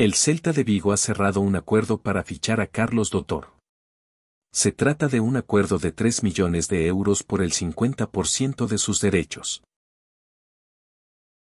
El Celta de Vigo ha cerrado un acuerdo para fichar a Carlos Dotor. Se trata de un acuerdo de 3 millones de euros por el 50% de sus derechos.